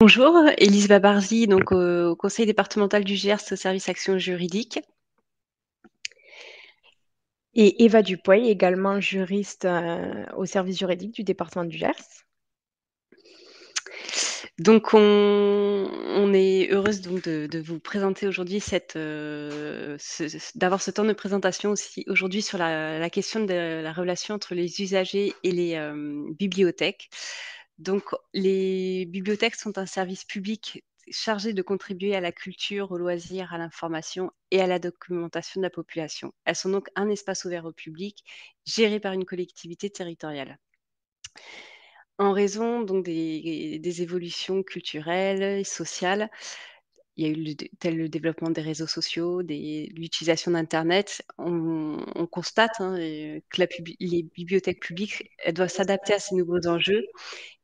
Bonjour, Élise Babarzi, donc euh, au Conseil départemental du GERS au service action juridique. Et Eva Dupoy, également juriste euh, au service juridique du département du GERS. Donc on, est heureuse donc de, vous présenter aujourd'hui cette euh, d'avoir ce temps de présentation aussi aujourd'hui sur la, question de la relation entre les usagers et les bibliothèques. Donc, les bibliothèques sont un service public chargé de contribuer à la culture, au loisirs, à l'information et à la documentation de la population. Elles sont donc un espace ouvert au public, géré par une collectivité territoriale. En raison des, évolutions culturelles et sociales, il y a eu tel le développement des réseaux sociaux, l'utilisation d'Internet, on, constate hein, euh, que les bibliothèques publiques doivent s'adapter à ces nouveaux enjeux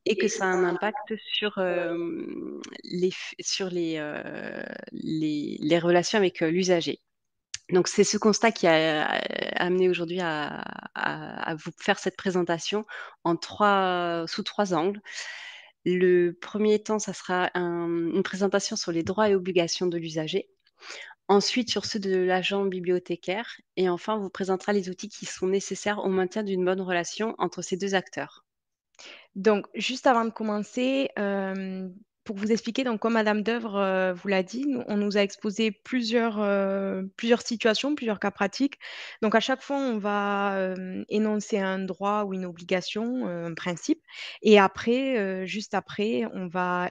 et que ça a un impact sur, les, sur les, les, relations avec l'usager. Donc c'est ce constat qui a, amené aujourd'hui à, vous faire cette présentation en trois, sous trois angles. Le premier temps, ça sera une présentation sur les droits et obligations de l'usager. Ensuite, sur ceux de l'agent bibliothécaire. Et enfin, on vous présentera les outils qui sont nécessaires au maintien d'une bonne relation entre ces deux acteurs. Donc, juste avant de commencer, euh, pour vous expliquer, donc comme Madame Dœuvre euh, vous l'a dit, on nous a exposé plusieurs, euh, plusieurs situations, plusieurs cas pratiques. Donc à chaque fois, on va énoncer un droit ou une obligation, un principe, et après, juste après, on va,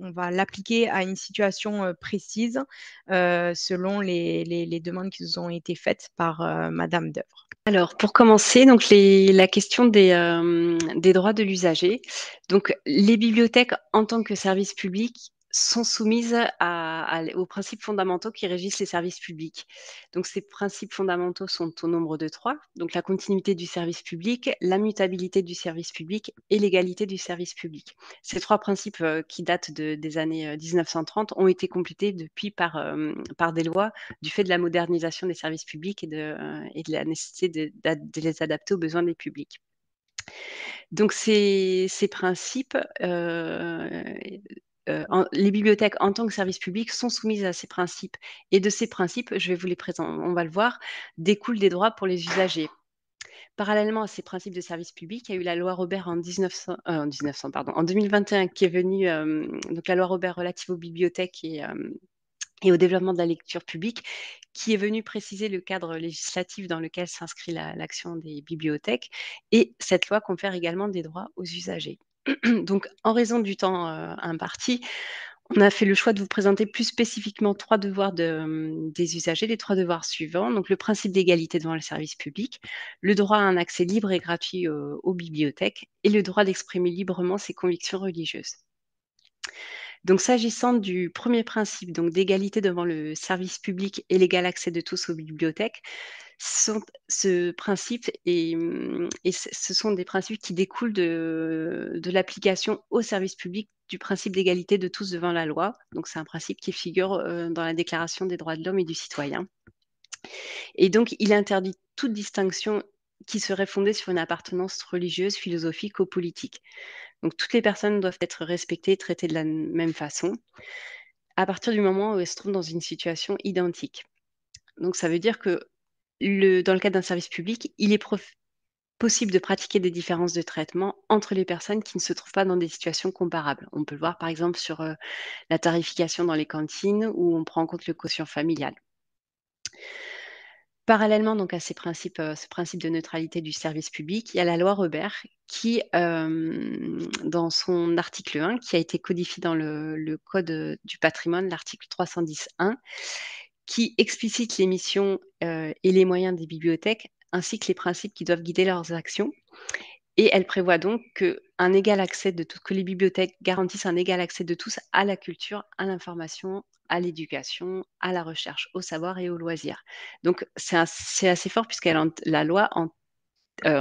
on va l'appliquer à une situation précise selon les, les, demandes qui nous ont été faites par Madame Dœuvre. Alors, pour commencer, donc la question des, euh, des droits de l'usager. Donc, les bibliothèques en tant que service public sont soumises aux principes fondamentaux qui régissent les services publics. Donc ces principes fondamentaux sont au nombre de trois, donc la continuité du service public, la mutabilité du service public et l'égalité du service public. Ces trois principes euh, qui datent des années 1930 euh, ont été complétés depuis par, euh, par des lois du fait de la modernisation des services publics et de, et de la nécessité de, les adapter aux besoins des publics. Donc ces, ces principes euh, les bibliothèques en tant que service public sont soumises à ces principes. Et de ces principes, je vais vous les présenter, on va le voir, découlent des droits pour les usagers. Parallèlement à ces principes de service public, il y a eu la loi Robert en, 1900, euh, en, 1900, pardon, en 2021 qui est venue, euh, donc la loi Robert relative aux bibliothèques et, au développement de la lecture publique, qui est venue préciser le cadre législatif dans lequel s'inscrit l'action des bibliothèques. Et cette loi confère également des droits aux usagers. Donc, en raison du temps euh, imparti, on a fait le choix de vous présenter plus spécifiquement trois devoirs hum, des usagers, les trois devoirs suivants. Donc, le principe d'égalité devant le service public, le droit à un accès libre et gratuit euh, aux bibliothèques et le droit d'exprimer librement ses convictions religieuses. Donc, s'agissant du premier principe, donc d'égalité devant le service public et l'égal accès de tous aux bibliothèques, sont, ce principe hum, et, ce sont des principes qui découlent de, l'application au service public du principe d'égalité de tous devant la loi. Donc c'est un principe qui figure euh, dans la Déclaration des droits de l'homme et du citoyen. Et donc il interdit toute distinction qui serait fondée sur une appartenance religieuse, philosophique ou politique. Donc toutes les personnes doivent être respectées et traitées de la même façon à partir du moment où elles se trouvent dans une situation identique. Donc ça veut dire que dans le cadre d'un service public, il est possible de pratiquer des différences de traitement entre les personnes qui ne se trouvent pas dans des situations comparables. On peut le voir par exemple sur euh, la tarification dans les cantines où on prend en compte le quotient familial. Parallèlement donc à ces principes, euh, ce principe de neutralité du service public, il y a la loi Robert qui, euh, dans son article 1, qui a été codifié dans le Code du patrimoine, l'article 310.1, qui explicite les missions euh, et les moyens des bibliothèques, ainsi que les principes qui doivent guider leurs actions. Et elle prévoit donc que, un égal accès de que les bibliothèques garantissent un égal accès de tous à la culture, à l'information, à l'éducation, à la recherche, au savoir et aux loisirs. Donc c'est assez fort puisque la loi euh,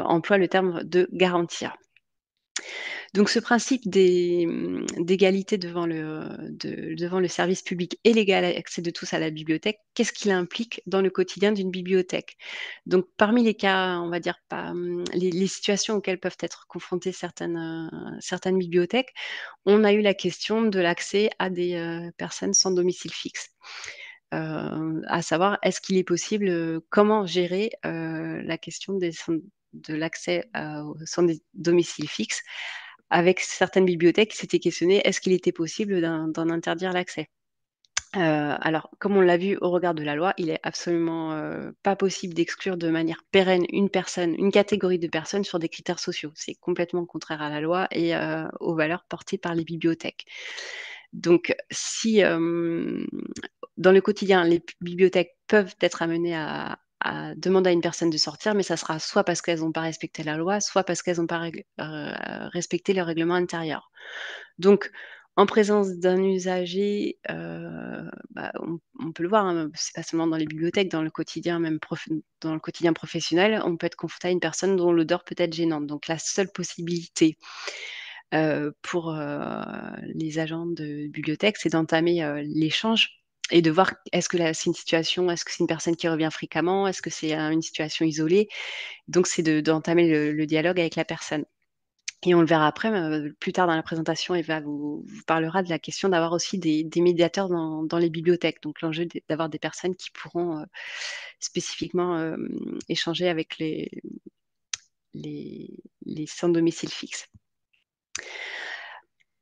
emploie le terme de garantir. Donc ce principe mmh, d'égalité devant le, devant le service public et l'égal accès de tous à la bibliothèque, qu'est-ce qu'il implique dans le quotidien d'une bibliothèque Donc parmi les cas, on va dire, pas, mmh, les, situations auxquelles peuvent être confrontées certaines, euh, certaines bibliothèques, on a eu la question de l'accès à des euh, personnes sans domicile fixe. Euh, à savoir, est-ce qu'il est possible, comment gérer la question des, de l'accès euh, au sans domicile fixe, avec certaines bibliothèques, c'était questionné est-ce qu'il était possible d'en interdire l'accès euh, alors, comme on l'a vu au regard de la loi, il est absolument euh, pas possible d'exclure de manière pérenne une personne, une catégorie de personnes sur des critères sociaux. C'est complètement contraire à la loi et aux valeurs portées par les bibliothèques. Donc, si dans le quotidien, les bibliothèques peuvent être amenées à, à, demande à une personne de sortir, mais ça sera soit parce qu'elles n'ont pas respecté la loi, soit parce qu'elles n'ont pas euh, respecté le règlement intérieur. Donc, en présence d'un usager, euh, bah, on, peut le voir, hein, c'est pas seulement dans les bibliothèques, dans le quotidien, même dans le quotidien professionnel, on peut être confronté à une personne dont l'odeur peut être gênante. Donc la seule possibilité euh, pour les agents de bibliothèque, c'est d'entamer l'échange et de voir est-ce que c'est une situation, est-ce que c'est une personne qui revient fréquemment, est-ce que c'est une situation isolée. Donc, c'est d'entamer de, le, le, dialogue avec la personne. Et on le verra après, euh, plus tard dans la présentation, Eva vous, parlera de la question d'avoir aussi des, médiateurs dans, les bibliothèques. Donc, l'enjeu d'avoir des personnes qui pourront euh, spécifiquement euh, échanger avec les, les, les sans domicile fixe.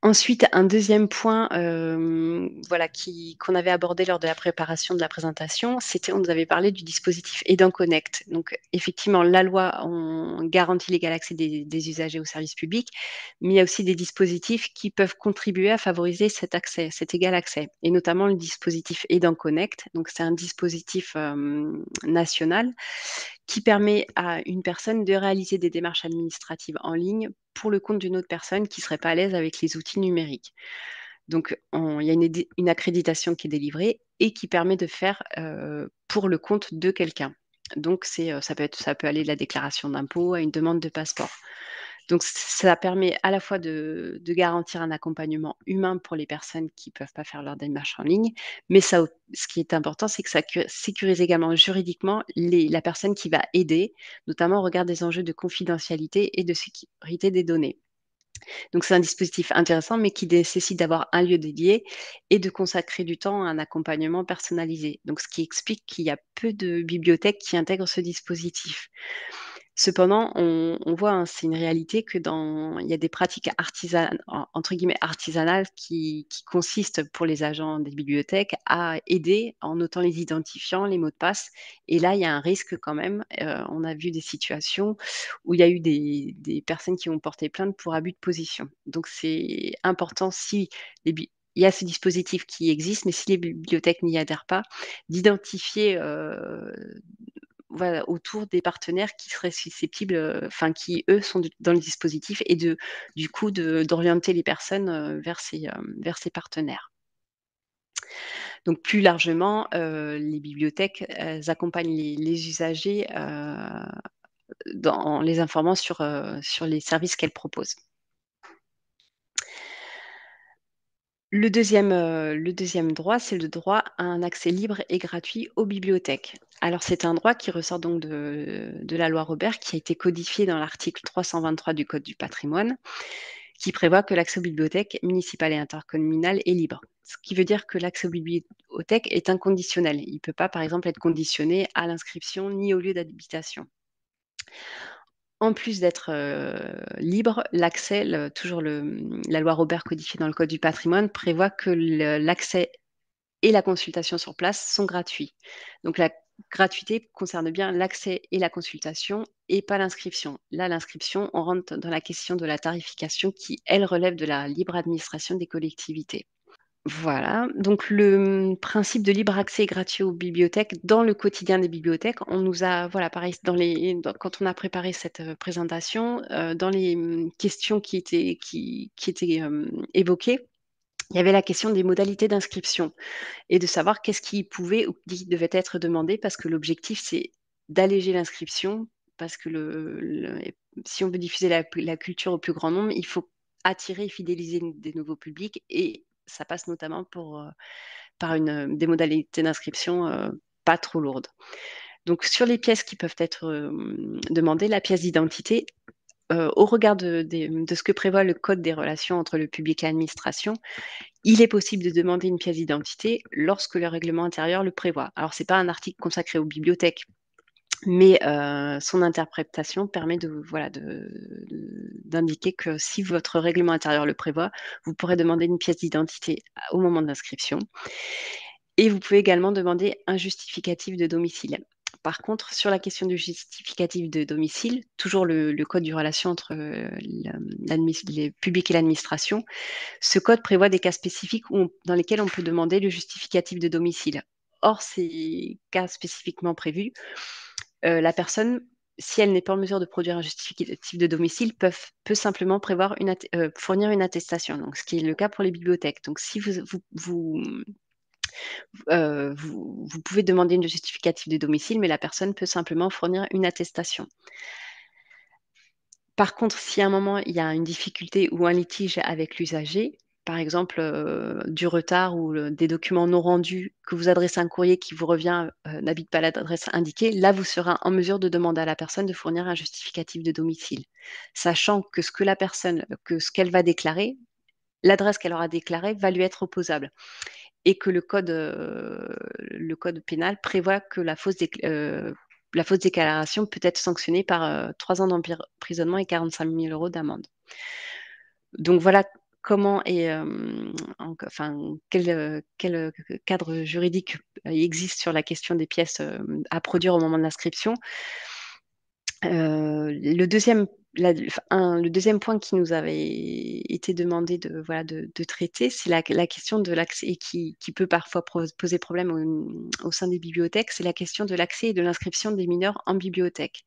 Ensuite, un deuxième point euh, voilà, qui, qu'on avait abordé lors de la préparation de la présentation, c'était on nous avait parlé du dispositif Aidant Connect. Donc effectivement, la loi on garantit l'égal accès des, usagers aux services publics, mais il y a aussi des dispositifs qui peuvent contribuer à favoriser cet accès, cet égal accès, et notamment le dispositif Aidant Connect. Donc c'est un dispositif euh, national qui permet à une personne de réaliser des démarches administratives en ligne pour le compte d'une autre personne qui ne serait pas à l'aise avec les outils numériques. Donc, il y a une, accréditation qui est délivrée et qui permet de faire euh, pour le compte de quelqu'un. Donc, euh, ça peut, ça peut aller de la déclaration d'impôt à une demande de passeport. Donc, ça permet à la fois de, garantir un accompagnement humain pour les personnes qui ne peuvent pas faire leur démarche en ligne, mais ce qui est important, c'est que ça sécurise également juridiquement la personne qui va aider, notamment au regard des enjeux de confidentialité et de sécurité des données. Donc c'est un dispositif intéressant, mais qui nécessite d'avoir un lieu dédié et de consacrer du temps à un accompagnement personnalisé. Donc ce qui explique qu'il y a peu de bibliothèques qui intègrent ce dispositif. Cependant, on, voit, hein, c'est une réalité que dans, il y a des pratiques artisanales, entre guillemets artisanales, qui, consistent pour les agents des bibliothèques à aider en notant les identifiants, les mots de passe. Et là, il y a un risque quand même. Euh, on a vu des situations où il y a eu des, personnes qui ont porté plainte pour abus de position. Donc, c'est important si il y a ce dispositif qui existe, mais si les bibliothèques n'y adhèrent pas, d'identifier euh, autour des partenaires qui seraient susceptibles, euh, enfin qui eux sont dans le dispositif et de, du coup d'orienter les personnes euh, vers, ces, euh, vers partenaires. Donc plus largement, les bibliothèques accompagnent les, usagers en les informant sur, sur les services qu'elles proposent. Euh, le deuxième, droit, c'est le droit à un accès libre et gratuit aux bibliothèques. Alors c'est un droit qui ressort donc de, de, la loi Robert, qui a été codifié dans l'article 323 du Code du patrimoine, qui prévoit que l'accès aux bibliothèques municipales et intercommunales est libre. Ce qui veut dire que l'accès aux bibliothèques est inconditionnel. Il ne peut pas, par exemple, être conditionné à l'inscription ni au lieu d'habitation en plus d'être libre, l'accès, toujours la loi Robert codifiée dans le Code du patrimoine, prévoit que l'accès et la consultation sur place sont gratuits. Donc la gratuité concerne bien l'accès et la consultation et pas l'inscription. Là, l'inscription, on rentre dans la question de la tarification qui, elle, relève de la libre administration des collectivités. Voilà, donc le principe de libre accès gratuit aux bibliothèques, dans le quotidien des bibliothèques, on nous a, voilà, pareil, dans les, quand on a préparé cette euh, présentation, euh, dans les mmh, questions qui étaient, qui, étaient évoquées, il y avait la question des modalités d'inscription et de savoir qu'est-ce qui pouvait ou qui devait être demandé, parce que l'objectif, c'est d'alléger l'inscription, parce que le, si on veut diffuser la, la culture au plus grand nombre, il faut attirer et fidéliser des nouveaux publics et ça passe notamment euh, par des modalités d'inscription euh, pas trop lourdes. Donc sur les pièces qui peuvent être euh, demandées, la pièce d'identité, au regard de, de, ce que prévoit le Code des relations entre le public et l'administration, il est possible de demander une pièce d'identité lorsque le règlement intérieur le prévoit. Alors, ce n'est pas un article consacré aux bibliothèques, mais euh, son interprétation permet d'indiquer que si votre règlement intérieur le prévoit, vous pourrez demander une pièce d'identité euh, au moment de l'inscription. Et vous pouvez également demander un justificatif de domicile. Par contre, sur la question du justificatif de domicile, toujours le, code du relation entre euh, le public et l'administration, ce code prévoit des cas spécifiques dans lesquels on peut demander le justificatif de domicile. Or, ces cas spécifiquement prévus, euh, la personne, si elle n'est pas en mesure de produire un justificatif de domicile, peut simplement prévoir euh, fournir une attestation, donc, ce qui est le cas pour les bibliothèques. Donc si euh, vous, pouvez demander une justificatif de domicile, mais la personne peut simplement fournir une attestation. Par contre, si à un moment il y a une difficulté ou un litige avec l'usager, par exemple, euh, du retard ou des documents non rendus, que vous adressez un courrier qui vous revient, euh, n'habite pas l'adresse indiquée, là, vous serez en mesure de demander à la personne de fournir un justificatif de domicile, sachant que ce que la personne, que ce qu'elle va déclarer, l'adresse qu'elle aura déclarée va lui être opposable. Et que le code, euh, le code pénal prévoit que la fausse, la fausse déclaration peut être sanctionnée par 3 ans d'emprisonnement et 45 000 euros d'amende. Donc voilà comment et enfin, quel, cadre juridique existe sur la question des pièces à produire au moment de l'inscription. le deuxième le deuxième point qui nous avait été demandé de, voilà, de, traiter, c'est la, question de l'accès, et qui, peut parfois poser problème au, au sein des bibliothèques, c'est la question de l'accès et de l'inscription des mineurs en bibliothèque.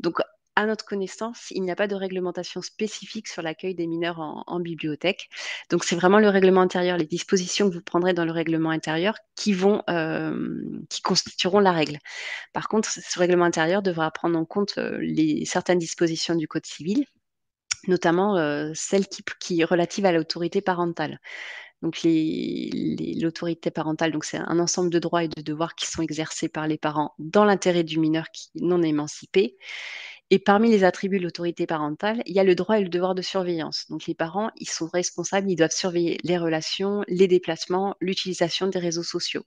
Donc, à notre connaissance, il n'y a pas de réglementation spécifique sur l'accueil des mineurs en, bibliothèque. Donc, c'est vraiment le règlement intérieur, les dispositions que vous prendrez dans le règlement intérieur qui vont, euh, qui constitueront la règle. Par contre, ce règlement intérieur devra prendre en compte euh, certaines dispositions du Code civil, notamment euh, celles qui, qui relatives à l'autorité parentale. Donc l'autorité parentale, c'est un ensemble de droits et de devoirs qui sont exercés par les parents dans l'intérêt du mineur qui non émancipé. Et parmi les attributs de l'autorité parentale, il y a le droit et le devoir de surveillance. Donc les parents, ils sont responsables, ils doivent surveiller les relations, les déplacements, l'utilisation des réseaux sociaux.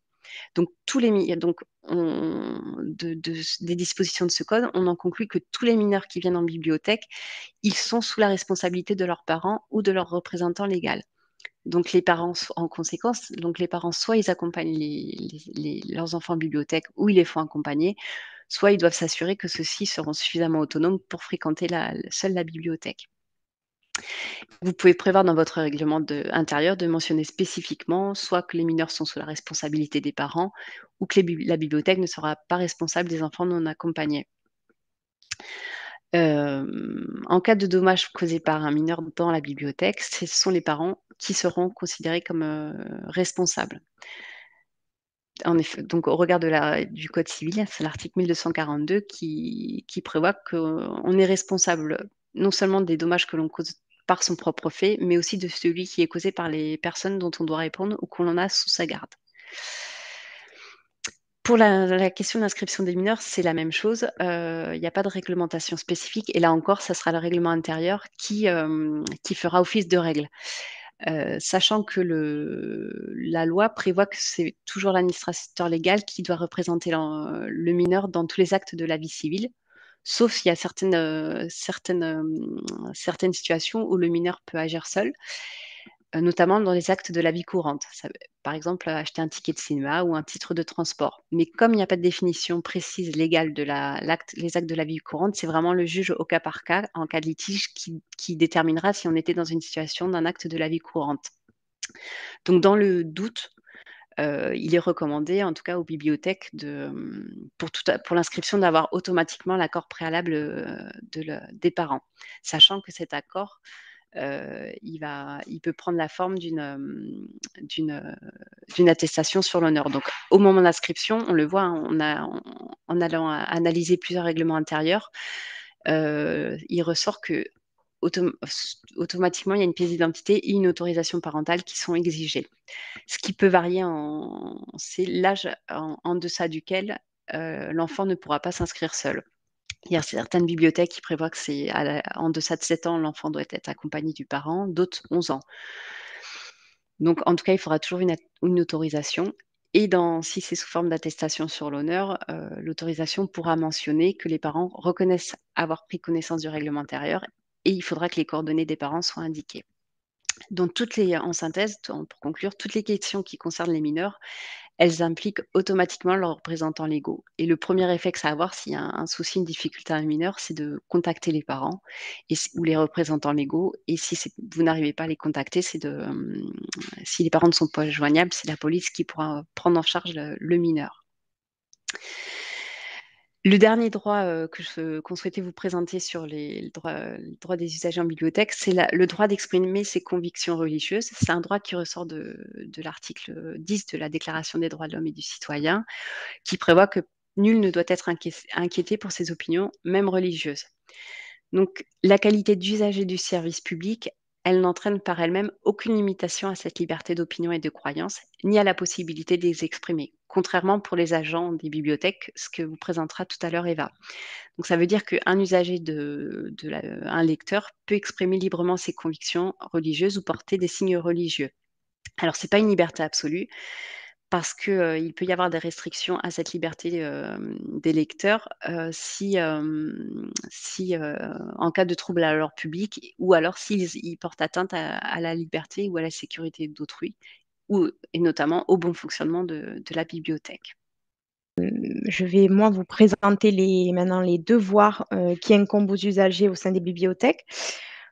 Donc, tous les, donc des dispositions de ce code, on en conclut que tous les mineurs qui viennent en bibliothèque, ils sont sous la responsabilité de leurs parents ou de leurs représentants légaux. Donc les parents, en conséquence, donc les parents soit ils accompagnent leurs enfants en bibliothèque ou ils les font accompagner, soit ils doivent s'assurer que ceux-ci seront suffisamment autonomes pour fréquenter la, seule la bibliothèque. Vous pouvez prévoir dans votre règlement intérieur de mentionner spécifiquement soit que les mineurs sont sous la responsabilité des parents ou que la bibliothèque ne sera pas responsable des enfants non accompagnés. Euh, en cas de dommages causé par un mineur dans la bibliothèque, ce sont les parents qui seront considérés comme euh, responsables en effet, donc au regard du Code civil, c'est l'article 1242 qui, prévoit qu'on est responsable non seulement des dommages que l'on cause par son propre fait, mais aussi de celui qui est causé par les personnes dont on doit répondre ou qu'on en a sous sa garde. Pour la, question d'inscription des mineurs, c'est la même chose. Euh, il n'y a pas de réglementation spécifique. Et là encore, ça sera le règlement intérieur qui, euh, qui fera office de règle. Euh, sachant que le, la loi prévoit que c'est toujours l'administrateur légal qui doit représenter le mineur dans tous les actes de la vie civile, sauf s'il y a certaines, euh, certaines, euh, certaines situations où le mineur peut agir seul. Euh, notamment dans les actes de la vie courante. par exemple, acheter un ticket de cinéma ou un titre de transport. Mais comme il n'y a pas de définition précise légale de actes de la vie courante, c'est vraiment le juge au cas par cas, en cas de litige, qui, déterminera si on était dans une situation d'un acte de la vie courante. Donc, dans le doute, euh, il est recommandé, en tout cas aux bibliothèques, pour, l'inscription, d'avoir automatiquement l'accord préalable euh, des parents, sachant que cet accord euh, il, peut prendre la forme d'une, attestation sur l'honneur. Donc, au moment d'inscription on le voit, hein, en allant analyser plusieurs règlements intérieurs, euh, il ressort que automatiquement, il y a une pièce d'identité et une autorisation parentale qui sont exigées. Ce qui peut varier, c'est l'âge en, deçà duquel euh, l'enfant ne pourra pas s'inscrire seul. Il y a certaines bibliothèques qui prévoient que c'est en deçà de 7 ans, l'enfant doit être accompagné du parent, d'autres 11 ans. Donc, en tout cas, il faudra toujours une, autorisation. Et dans, si c'est sous forme d'attestation sur l'honneur, euh, l'autorisation pourra mentionner que les parents reconnaissent avoir pris connaissance du règlement intérieur et il faudra que les coordonnées des parents soient indiquées. Donc, toutes les, en synthèse, pour conclure, toutes les questions qui concernent les mineurs, elles impliquent automatiquement leurs représentants légaux. Et le premier effet que ça va avoir s'il y a un, souci, une difficulté à un mineur, c'est de contacter les parents ou les représentants légaux. Et si vous n'arrivez pas à les contacter, c'est de, hum, si les parents ne sont pas joignables, c'est la police qui pourra prendre en charge le mineur. Le dernier droit que qu'on souhaitait vous présenter sur les, droits droit, des usagers en bibliothèque, c'est le droit d'exprimer ses convictions religieuses. C'est un droit qui ressort de, l'article 10 de la Déclaration des droits de l'homme et du citoyen, qui prévoit que nul ne doit être inquiété pour ses opinions, même religieuses. Donc, la qualité d'usager du service public, elle n'entraîne par elle-même aucune limitation à cette liberté d'opinion et de croyance, ni à la possibilité de les exprimer contrairement pour les agents des bibliothèques, ce que vous présentera tout à l'heure Eva. Donc ça veut dire qu'un usager de, un lecteur peut exprimer librement ses convictions religieuses ou porter des signes religieux. Alors ce n'est pas une liberté absolue parce qu'il euh, peut y avoir des restrictions à cette liberté euh, des lecteurs euh, si, si en cas de trouble à l'ordre public ou alors s'ils portent atteinte à, la liberté ou à la sécurité d'autrui et notamment au bon fonctionnement de, la bibliothèque. Euh, je vais moi vous présenter les, maintenant les devoirs euh, qui incombent aux usagers au sein des bibliothèques.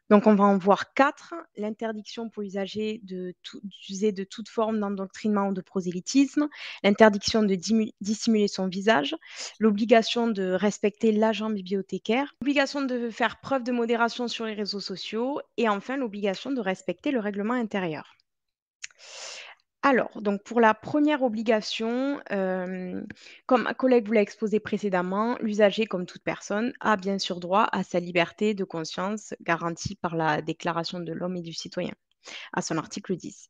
Donc on va en voir quatre l'interdiction pour l'usager d'user de, de toute forme d'endoctrinement ou de prosélytisme, l'interdiction de dissimuler son visage, l'obligation de respecter l'agent bibliothécaire, l'obligation de faire preuve de modération sur les réseaux sociaux et enfin l'obligation de respecter le règlement intérieur. Alors, donc pour la première obligation, euh, comme ma collègue vous l'a exposé précédemment, l'usager, comme toute personne, a bien sûr droit à sa liberté de conscience garantie par la Déclaration de l'homme et du citoyen, à son article 10.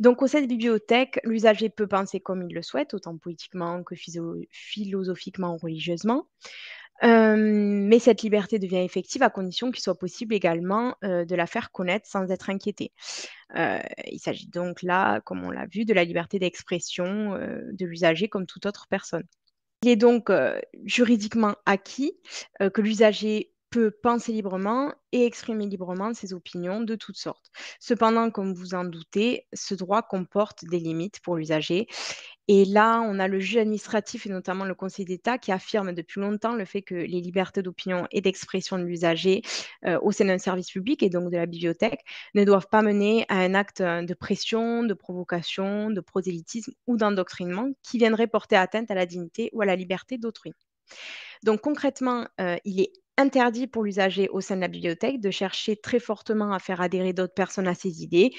Donc, au sein de bibliothèque, l'usager peut penser comme il le souhaite, autant politiquement que philosophiquement ou religieusement mais cette liberté devient effective à condition qu'il soit possible également de la faire connaître sans être inquiété. il s'agit donc là, comme on l'a vu, de la liberté d'expression de l'usager comme toute autre personne. Il est donc juridiquement acquis que l'usager peut penser librement et exprimer librement ses opinions de toutes sortes. Cependant, comme vous en doutez, ce droit comporte des limites pour l'usager. Et là, on a le juge administratif et notamment le Conseil d'État qui affirme depuis longtemps le fait que les libertés d'opinion et d'expression de l'usager euh, au sein d'un service public et donc de la bibliothèque ne doivent pas mener à un acte de pression, de provocation, de prosélytisme ou d'endoctrinement qui viendrait porter atteinte à la dignité ou à la liberté d'autrui. Donc concrètement, euh, il est interdit pour l'usager au sein de la bibliothèque de chercher très fortement à faire adhérer d'autres personnes à ses idées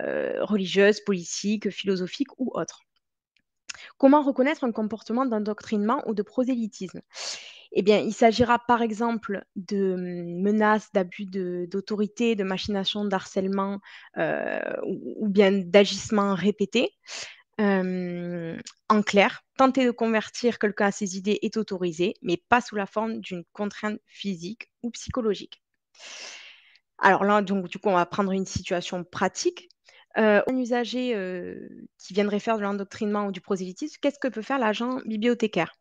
euh, religieuses, politiques, philosophiques ou autres. Comment reconnaître un comportement d'endoctrinement ou de prosélytisme eh bien, il s'agira par exemple de hum, menaces, d'abus d'autorité, de, machination, machinations, d'harcèlement euh, ou, bien d'agissements répétés. Euh, en clair, tenter de convertir quelqu'un à ses idées est autorisé, mais pas sous la forme d'une contrainte physique ou psychologique. Alors là, donc, du coup, on va prendre une situation pratique. Euh, un usager euh, qui viendrait faire de l'endoctrinement ou du prosélytisme, qu'est-ce que peut faire l'agent bibliothécaire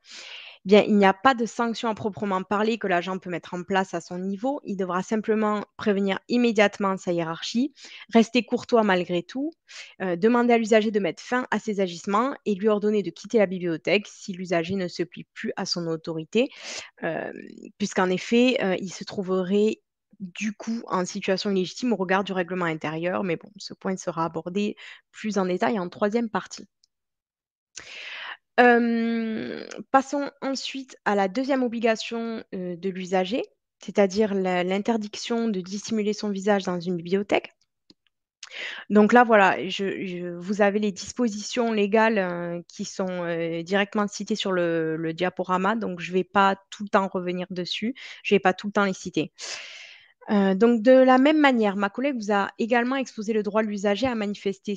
bien, il n'y a pas de sanction à proprement parler que l'agent peut mettre en place à son niveau. Il devra simplement prévenir immédiatement sa hiérarchie, rester courtois malgré tout, euh, demander à l'usager de mettre fin à ses agissements et lui ordonner de quitter la bibliothèque si l'usager ne se plie plus à son autorité, euh, puisqu'en effet, euh, il se trouverait du coup en situation illégitime au regard du règlement intérieur. Mais bon, ce point sera abordé plus en détail en troisième partie passons ensuite à la deuxième obligation, de l'usager, c'est-à-dire l'interdiction de dissimuler son visage dans une bibliothèque. Donc là, voilà, vous avez les dispositions légales, hein, qui sont, directement citées sur le diaporama, donc je ne vais pas tout le temps revenir dessus, je ne vais pas tout le temps les citer. Euh, donc, de la même manière, ma collègue vous a également exposé le droit de l'usager à manifester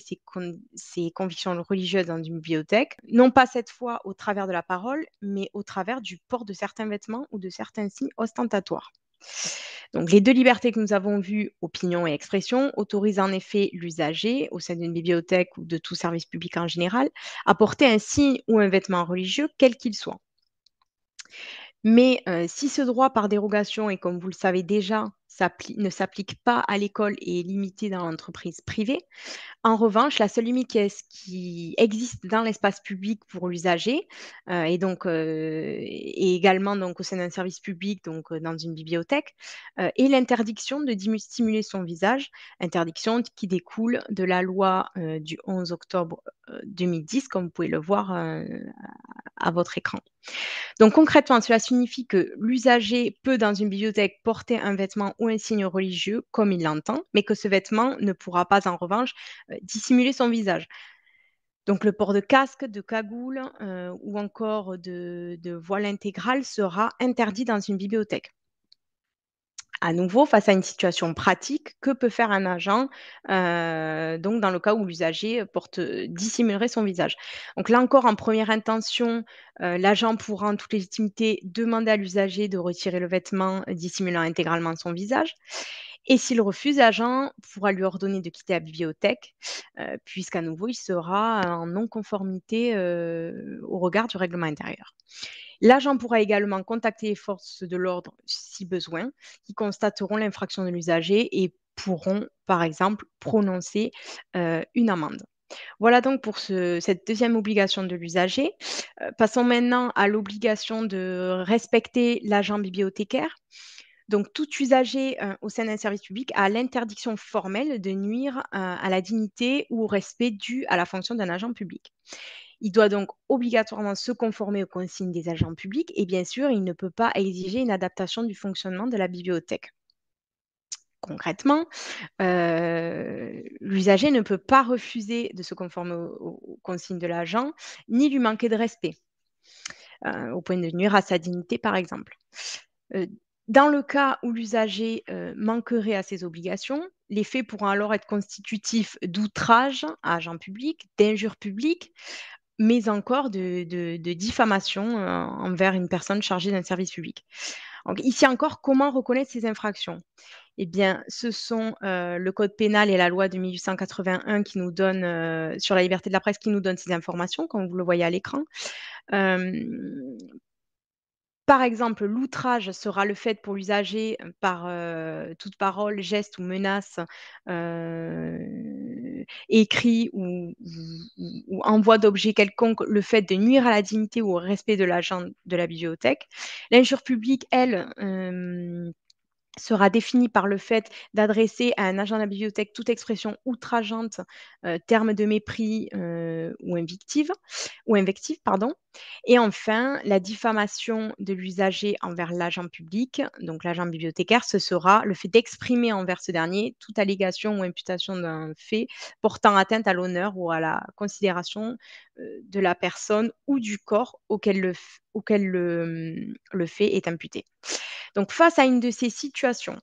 ses, convictions religieuses dans une bibliothèque, non pas cette fois au travers de la parole, mais au travers du port de certains vêtements ou de certains signes ostentatoires. Donc, les deux libertés que nous avons vues, opinion et expression, autorisent en effet l'usager, au sein d'une bibliothèque ou de tout service public en général, à porter un signe ou un vêtement religieux, quel qu'il soit. Mais euh, si ce droit par dérogation est, comme vous le savez déjà, ne s'applique pas à l'école et est limitée dans l'entreprise privée. En revanche, la seule limite qui, existe dans l'espace public pour l'usager euh, et donc euh, également donc au sein d'un service public, donc euh, dans une bibliothèque, est l'interdiction de stimuler son visage, interdiction qui découle de la loi du 11 octobre 2010, comme vous pouvez le voir à votre écran. Donc concrètement, cela signifie que l'usager peut dans une bibliothèque porter un vêtement ou un signe religieux comme il l'entend, mais que ce vêtement ne pourra pas en revanche euh, dissimuler son visage. Donc le port de casque, de cagoule euh, ou encore de, de voile intégral sera interdit dans une bibliothèque à nouveau face à une situation pratique, que peut faire un agent euh, donc dans le cas où l'usager porte dissimulerait son visage Donc là encore, en première intention, euh, l'agent pourra en toute légitimité demander à l'usager de retirer le vêtement dissimulant intégralement son visage. Et s'il refuse, l'agent pourra lui ordonner de quitter la bibliothèque, euh, puisqu'à nouveau, il sera en non-conformité euh, au regard du règlement intérieur. L'agent pourra également contacter les forces de l'ordre si besoin, qui constateront l'infraction de l'usager et pourront, par exemple, prononcer euh, une amende. Voilà donc pour cette deuxième obligation de l'usager. passons maintenant à l'obligation de respecter l'agent bibliothécaire. Donc, tout usager au sein d'un service public a l'interdiction formelle de nuire à la dignité ou au respect dû à la fonction d'un agent public. Il doit donc obligatoirement se conformer aux consignes des agents publics et bien sûr, il ne peut pas exiger une adaptation du fonctionnement de la bibliothèque. Concrètement, l'usager ne peut pas refuser de se conformer aux, consignes de l'agent ni lui manquer de respect, au point de nuire à sa dignité par exemple. Dans le cas où l'usager euh, manquerait à ses obligations, les faits pourront alors être constitutifs d'outrage à agents public, d'injures publique, mais encore de, diffamation euh, envers une personne chargée d'un service public. Donc, ici encore, comment reconnaître ces infractions Eh bien, ce sont euh, le Code pénal et la loi de 1881 qui nous donnent, sur la liberté de la presse qui nous donnent ces informations, comme vous le voyez à l'écran. Par exemple, l'outrage sera le fait pour l'usager euh, par euh, toute parole, geste ou menace euh, écrit ou, ou, envoi d'objet quelconque, le fait de nuire à la dignité ou au respect de l'agent de la bibliothèque. L'injure publique, elle, euh, sera défini par le fait d'adresser à un agent de la bibliothèque toute expression outrageante, euh, terme de mépris euh, ou invective, ou invective, pardon. Et enfin, la diffamation de l'usager envers l'agent public, donc l'agent bibliothécaire, ce sera le fait d'exprimer envers ce dernier toute allégation ou imputation d'un fait portant atteinte à l'honneur ou à la considération euh, de la personne ou du corps auquel le, auquel hum, le fait est imputé. Donc, face à une de ces situations,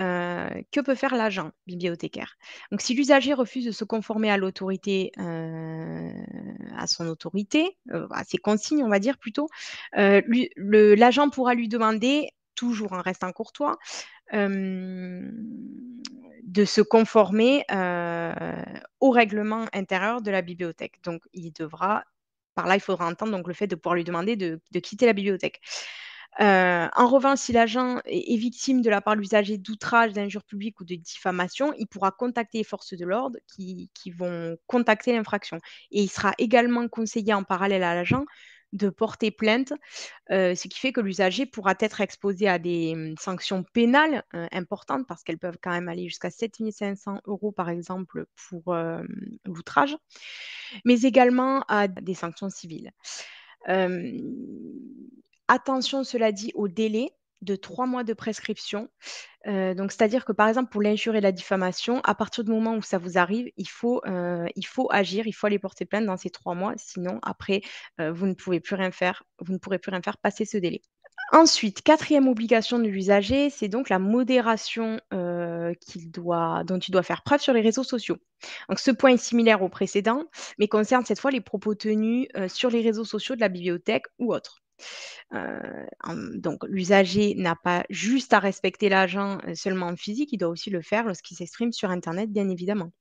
euh, que peut faire l'agent bibliothécaire Donc, si l'usager refuse de se conformer à l'autorité, euh, à son autorité, euh, à ses consignes, on va dire plutôt, l'agent pourra lui demander, toujours en restant courtois, de se conformer au règlement intérieur de la bibliothèque. Donc, il devra, par là, il faudra entendre donc, le fait de pouvoir lui demander de quitter la bibliothèque. Euh, en revanche, si l'agent est, victime de la part de l'usager d'outrage, d'injure publique ou de diffamation, il pourra contacter les forces de l'ordre qui, vont contacter l'infraction. Et il sera également conseillé en parallèle à l'agent de porter plainte, euh, ce qui fait que l'usager pourra être exposé à des hum, sanctions pénales euh, importantes parce qu'elles peuvent quand même aller jusqu'à 7500 euros par exemple pour l'outrage, mais également à des sanctions civiles. Attention, cela dit, au délai de trois mois de prescription. Euh, donc, c'est-à-dire que par exemple, pour l'injure et la diffamation, à partir du moment où ça vous arrive, il faut, euh, il faut agir, il faut aller porter plainte dans ces trois mois. Sinon, après, euh, vous ne pouvez plus rien faire, vous ne pourrez plus rien faire passer ce délai. Ensuite, quatrième obligation de l'usager, c'est donc la modération doit, dont il doit faire preuve sur les réseaux sociaux. Donc, ce point est similaire au précédent, mais concerne cette fois les propos tenus sur les réseaux sociaux de la bibliothèque ou autres. Euh, donc l'usager n'a pas juste à respecter l'agent euh, seulement en physique, il doit aussi le faire lorsqu'il s'exprime sur Internet, bien évidemment.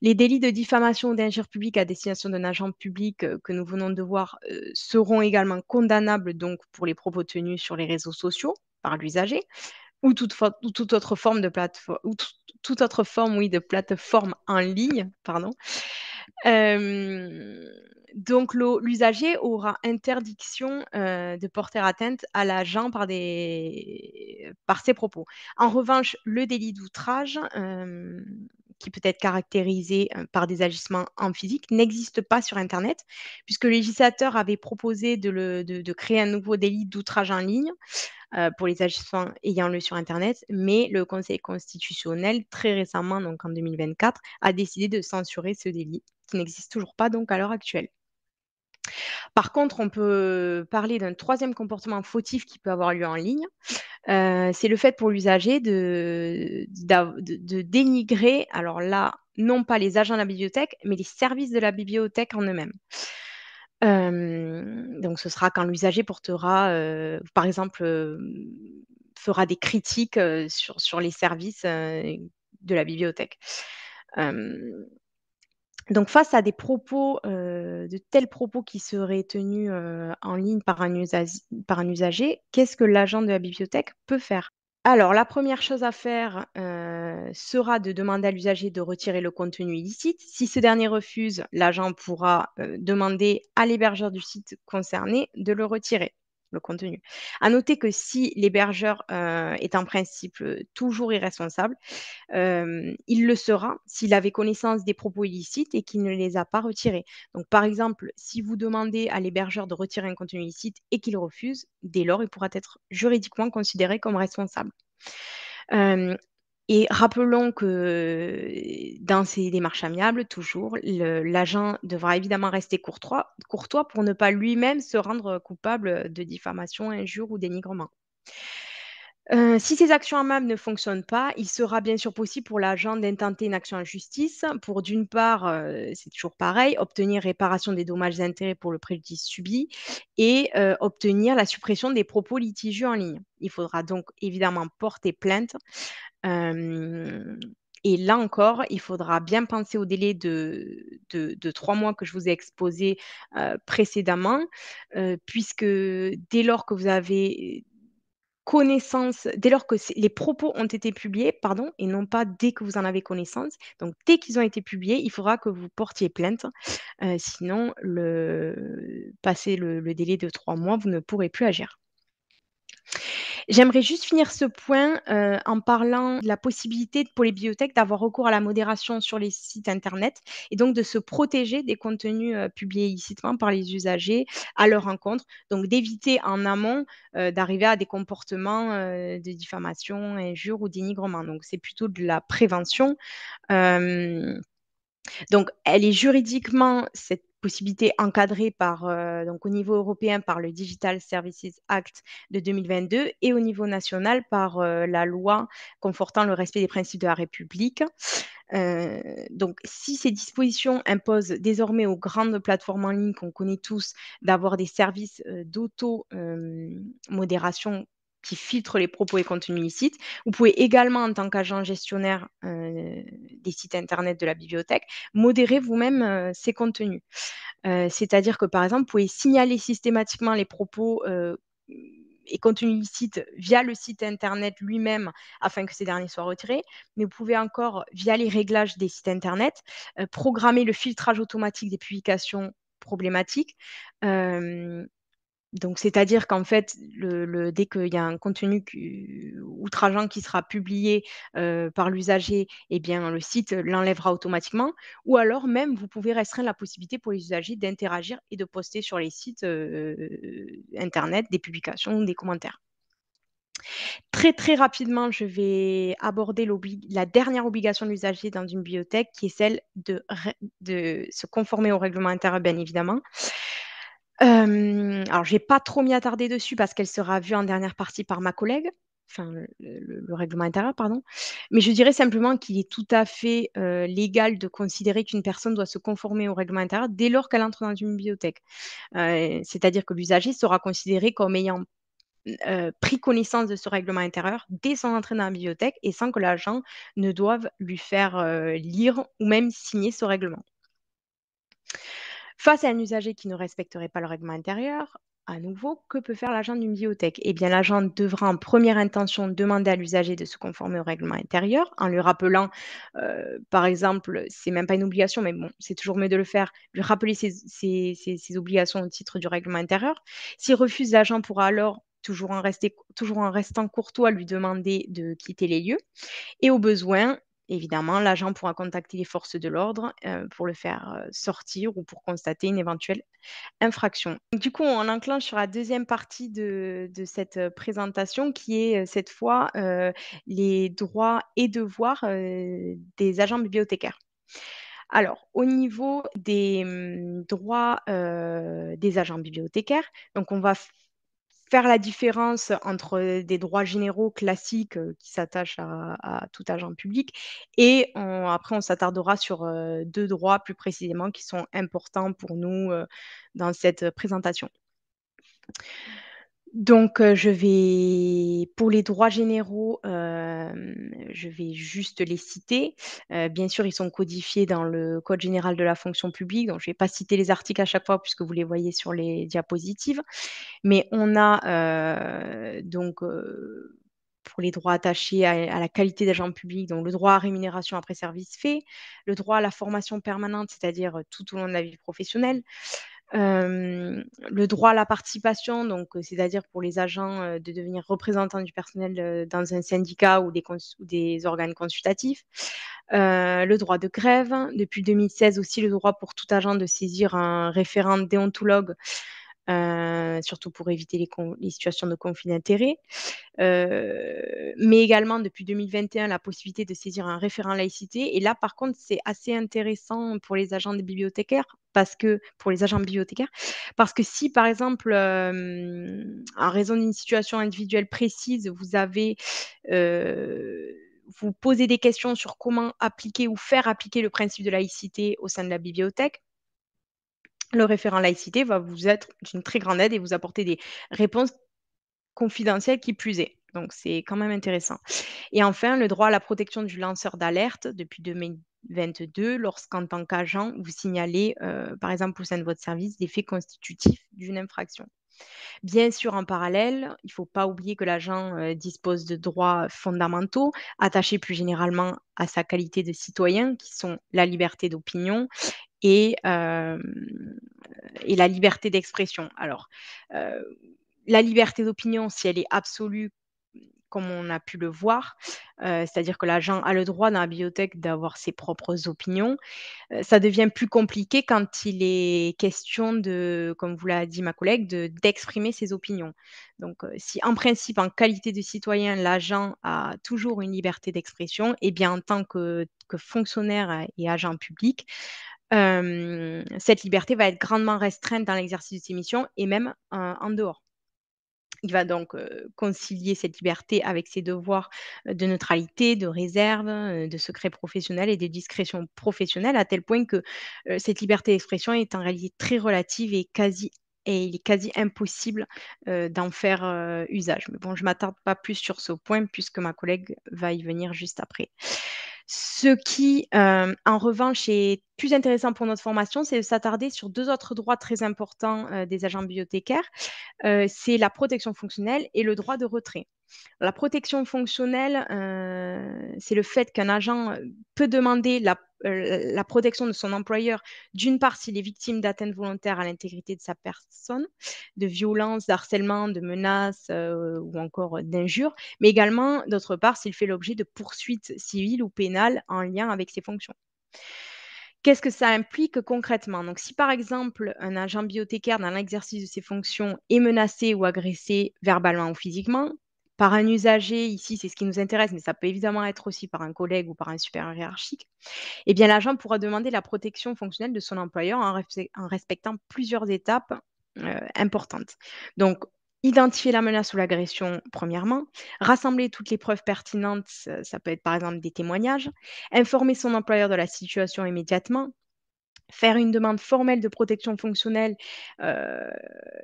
Les délits de diffamation ou d'injure publique à destination d'un agent public euh, que nous venons de voir seront également condamnables donc pour les propos tenus sur les réseaux sociaux par l'usager ou toute, toute autre forme de plateforme oui de plateforme en ligne pardon donc l'usager aura interdiction euh, de porter atteinte à l'agent par, par ses propos. En revanche, le délit d'outrage, euh, qui peut être caractérisé euh, par des agissements en physique, n'existe pas sur Internet, puisque le législateur avait proposé de, créer un nouveau délit d'outrage en ligne pour les agissements ayant lieu sur Internet, mais le Conseil constitutionnel, très récemment, donc en 2024, a décidé de censurer ce délit qui n'existe toujours pas donc à l'heure actuelle. Par contre, on peut parler d'un troisième comportement fautif qui peut avoir lieu en ligne. Euh, c'est le fait pour l'usager de, dénigrer, alors là, non pas les agents de la bibliothèque, mais les services de la bibliothèque en eux-mêmes. Euh, donc ce sera quand l'usager portera, euh, par exemple, fera des critiques sur, sur, les services de la bibliothèque. Donc face à des propos, euh, de tels propos qui seraient tenus euh, en ligne par un, usager, qu'est-ce que l'agent de la bibliothèque peut faire Alors la première chose à faire euh, sera de demander à l'usager de retirer le contenu illicite. Si ce dernier refuse, l'agent pourra demander à l'hébergeur du site concerné de le retirer le contenu. À noter que si l'hébergeur euh, est en principe euh, toujours irresponsable, euh, il le sera s'il avait connaissance des propos illicites et qu'il ne les a pas retirés. Donc, par exemple, si vous demandez à l'hébergeur de retirer un contenu illicite et qu'il refuse, dès lors, il pourra être juridiquement considéré comme responsable. Et rappelons que dans ces démarches amiables, toujours, l'agent devra évidemment rester courtois, courtois pour ne pas lui-même se rendre coupable de diffamation, injure ou dénigrement. Euh, si ces actions amables ne fonctionnent pas, il sera bien sûr possible pour l'agent d'intenter une action en justice pour, d'une part, euh, c'est toujours pareil, obtenir réparation des dommages et intérêts pour le préjudice subi et euh, obtenir la suppression des propos litigieux en ligne. Il faudra donc évidemment porter plainte. et là encore, il faudra bien penser au délai de, de trois mois que je vous ai exposé précédemment, puisque dès lors que vous avez connaissance, dès lors que les propos ont été publiés, pardon, et non pas dès que vous en avez connaissance. Donc, dès qu'ils ont été publiés, il faudra que vous portiez plainte. Euh, sinon, le, passé le délai de trois mois, vous ne pourrez plus agir. J'aimerais juste finir ce point euh, en parlant de la possibilité pour les bibliothèques d'avoir recours à la modération sur les sites Internet et donc de se protéger des contenus euh, publiés illicitement par les usagers à leur encontre, donc d'éviter en amont euh, d'arriver à des comportements de diffamation, injure ou dénigrement. Donc c'est plutôt de la prévention. Donc, elle est juridiquement, cette possibilité encadrée par, euh, donc au niveau européen par le Digital Services Act de 2022 et au niveau national par euh, la loi confortant le respect des principes de la République. Euh, donc, si ces dispositions imposent désormais aux grandes plateformes en ligne qu'on connaît tous d'avoir des services d'auto-modération qui filtre les propos et contenus illicites. Vous pouvez également, en tant qu'agent gestionnaire euh, des sites internet de la bibliothèque, modérer vous-même euh, ces contenus. Euh, c'est-à-dire que, par exemple, vous pouvez signaler systématiquement les propos et contenus illicites via le site internet lui-même afin que ces derniers soient retirés, mais vous pouvez encore, via les réglages des sites internet, programmer le filtrage automatique des publications problématiques donc, c'est-à-dire qu'en fait, dès qu'il y a un contenu outrageant qui sera publié euh, par l'usager, eh bien, le site l'enlèvera automatiquement. Ou alors même, vous pouvez restreindre la possibilité pour les usagers d'interagir et de poster sur les sites euh, Internet des publications ou des commentaires. Très très rapidement, je vais aborder la dernière obligation de l'usager dans une bibliothèque, qui est celle de, de se conformer au règlement intérieur, bien évidemment alors, je n'ai pas trop m'y attarder dessus parce qu'elle sera vue en dernière partie par ma collègue, enfin le, règlement intérieur, pardon. Mais je dirais simplement qu'il est tout à fait légal de considérer qu'une personne doit se conformer au règlement intérieur dès lors qu'elle entre dans une bibliothèque. C'est-à-dire que l'usager sera considéré comme ayant pris connaissance de ce règlement intérieur dès son entrée dans la bibliothèque et sans que l'agent ne doive lui faire lire ou même signer ce règlement. Face à un usager qui ne respecterait pas le règlement intérieur, à nouveau, que peut faire l'agent d'une bibliothèque Eh bien, l'agent devra en première intention demander à l'usager de se conformer au règlement intérieur en lui rappelant, euh, par exemple, c'est même pas une obligation, mais bon, c'est toujours mieux de le faire, lui rappeler ses, obligations au titre du règlement intérieur. S'il refuse, l'agent pourra alors toujours en, rester, toujours en restant courtois, lui demander de quitter les lieux. Et au besoin, Évidemment, l'agent pourra contacter les forces de l'ordre euh, pour le faire euh, sortir ou pour constater une éventuelle infraction. Du coup, on enclenche sur la deuxième partie de, cette euh, présentation qui est cette fois les droits et devoirs des agents bibliothécaires. Alors, au niveau des mm, droits des agents bibliothécaires, donc on va faire la différence entre des droits généraux classiques qui s'attachent à, tout agent public et après on s'attardera sur deux droits plus précisément qui sont importants pour nous dans cette présentation. Donc, euh, je vais, pour les droits généraux, euh, je vais juste les citer. Euh, bien sûr, ils sont codifiés dans le Code général de la fonction publique, donc je ne vais pas citer les articles à chaque fois puisque vous les voyez sur les diapositives. Mais on a donc pour les droits attachés à, la qualité d'agent public, donc le droit à rémunération après service fait, le droit à la formation permanente, c'est-à-dire tout au long de la vie professionnelle, le droit à la participation, donc euh, c'est-à-dire pour les agents euh, de devenir représentants du personnel euh, dans un syndicat ou des, ou des organes consultatifs, le droit de grève, depuis 2016 aussi le droit pour tout agent de saisir un référent déontologue euh, surtout pour éviter les, situations de conflit d'intérêts. Euh, mais également, depuis 2021, la possibilité de saisir un référent laïcité. Et là, par contre, c'est assez intéressant pour les agents bibliothécaires, parce que, pour les agents bibliothécaires, parce que si, par exemple, euh, en raison d'une situation individuelle précise, vous avez vous posez des questions sur comment appliquer ou faire appliquer le principe de laïcité au sein de la bibliothèque, le référent laïcité va vous être d'une très grande aide et vous apporter des réponses confidentielles qui plus est. Donc, c'est quand même intéressant. Et enfin, le droit à la protection du lanceur d'alerte depuis 2022, lorsqu'en tant qu'agent, vous signalez, euh, par exemple, au sein de votre service, des faits constitutifs d'une infraction. Bien sûr, en parallèle, il ne faut pas oublier que l'agent euh, dispose de droits fondamentaux attachés plus généralement à sa qualité de citoyen, qui sont la liberté d'opinion et, la liberté d'expression. Alors, la liberté d'opinion, si elle est absolue, comme on a pu le voir, c'est-à-dire que l'agent a le droit dans la bibliothèque d'avoir ses propres opinions. ça devient plus compliqué quand il est question de, comme vous l'a dit ma collègue, d'exprimer ses opinions. Donc, si en principe, en qualité de citoyen, l'agent a toujours une liberté d'expression, et bien en tant que, que fonctionnaire et agent public, cette liberté va être grandement restreinte dans l'exercice de ses missions et même euh, en dehors. Il va donc euh, concilier cette liberté avec ses devoirs euh, de neutralité, de réserve, de secret professionnel et de discrétion professionnelle à tel point que cette liberté d'expression est en réalité très relative et quasi et il est quasi impossible d'en faire usage. Mais bon, je ne m'attarde pas plus sur ce point puisque ma collègue va y venir juste après. Ce qui, euh, en revanche, est plus intéressant pour notre formation, c'est de s'attarder sur deux autres droits très importants euh, des agents bibliothécaires. Euh, c'est la protection fonctionnelle et le droit de retrait. La protection fonctionnelle, c'est le fait qu'un agent peut demander la euh, la protection de son employeur, d'une part s'il est victime d'atteinte volontaire à l'intégrité de sa personne, de violences, d'harcèlement, de menaces euh, ou encore d'injures, mais également, d'autre part, s'il fait l'objet de poursuites civiles ou pénales en lien avec ses fonctions. Qu'est-ce que ça implique concrètement Donc, si par exemple un agent biothécaire, dans l'exercice de ses fonctions est menacé ou agressé verbalement ou physiquement, par un usager, ici c'est ce qui nous intéresse, mais ça peut évidemment être aussi par un collègue ou par un supérieur hiérarchique, eh bien l'agent pourra demander la protection fonctionnelle de son employeur en, respectant plusieurs étapes euh, importantes. Donc, identifier la menace ou l'agression, premièrement, rassembler toutes les preuves pertinentes, ça peut être par exemple des témoignages, informer son employeur de la situation immédiatement, faire une demande formelle de protection fonctionnelle, euh,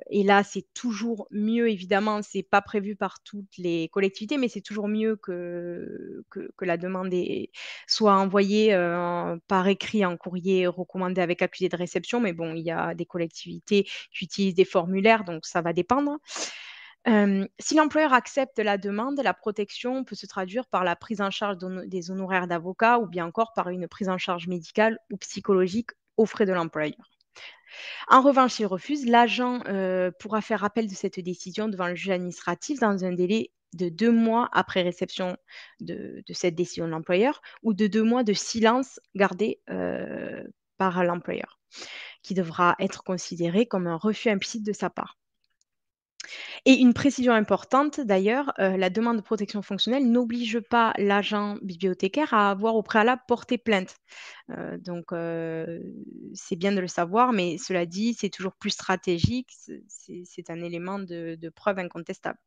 et là c'est toujours mieux évidemment, ce n'est pas prévu par toutes les collectivités, mais c'est toujours mieux que, que, la demande soit envoyée euh, par écrit en courrier recommandé avec accusé de réception, mais bon, il y a des collectivités qui utilisent des formulaires, donc ça va dépendre. Euh, si l'employeur accepte la demande, la protection peut se traduire par la prise en charge des honoraires d'avocat ou bien encore par une prise en charge médicale ou psychologique aux frais de l'employeur. En revanche, s'il refuse, l'agent euh, pourra faire appel de cette décision devant le juge administratif dans un délai de deux mois après réception de, cette décision de l'employeur ou de deux mois de silence gardé euh, par l'employeur, qui devra être considéré comme un refus implicite de sa part. Et une précision importante d'ailleurs, euh, la demande de protection fonctionnelle n'oblige pas l'agent bibliothécaire à avoir au préalable porté plainte. Euh, donc euh, c'est bien de le savoir, mais cela dit, c'est toujours plus stratégique, c'est un élément de, de preuve incontestable.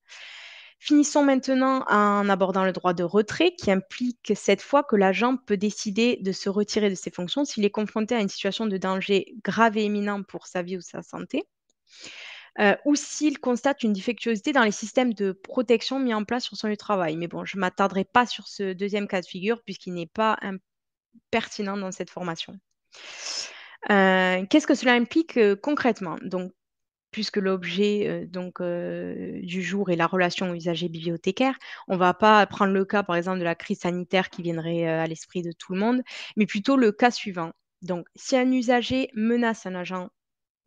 Finissons maintenant en abordant le droit de retrait qui implique cette fois que l'agent peut décider de se retirer de ses fonctions s'il est confronté à une situation de danger grave et imminent pour sa vie ou sa santé. Euh, ou s'il constate une défectuosité dans les systèmes de protection mis en place sur son lieu de travail. Mais bon, je ne m'attarderai pas sur ce deuxième cas de figure puisqu'il n'est pas pertinent dans cette formation. Euh, qu'est-ce que cela implique euh, concrètement Donc, puisque l'objet du jour est la relation usager-bibliothécaire, on ne va pas prendre le cas, par exemple, de la crise sanitaire qui viendrait à l'esprit de tout le monde, mais plutôt le cas suivant. Donc, si un usager menace un agent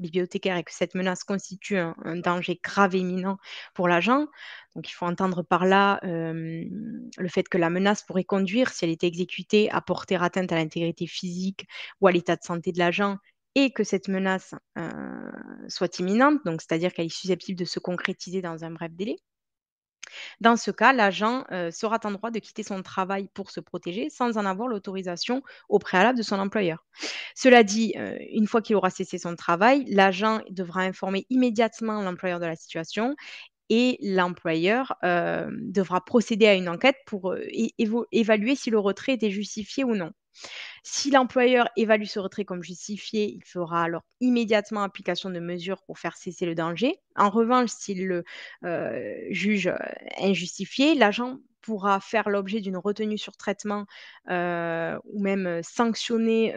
bibliothécaire et que cette menace constitue un, danger grave et imminent pour l'agent. Donc il faut entendre par là le fait que la menace pourrait conduire, si elle était exécutée, à porter atteinte à l'intégrité physique ou à l'état de santé de l'agent et que cette menace soit imminente, donc c'est-à-dire qu'elle est susceptible de se concrétiser dans un bref délai. Dans ce cas, l'agent euh, sera en droit de quitter son travail pour se protéger sans en avoir l'autorisation au préalable de son employeur. Cela dit, euh, une fois qu'il aura cessé son travail, l'agent devra informer immédiatement l'employeur de la situation et l'employeur euh, devra procéder à une enquête pour évaluer si le retrait était justifié ou non. Si l'employeur évalue ce retrait comme justifié, il fera alors immédiatement application de mesures pour faire cesser le danger. En revanche, s'il le euh, juge euh, injustifié, l'agent pourra faire l'objet d'une retenue sur traitement euh, ou même sanctionner.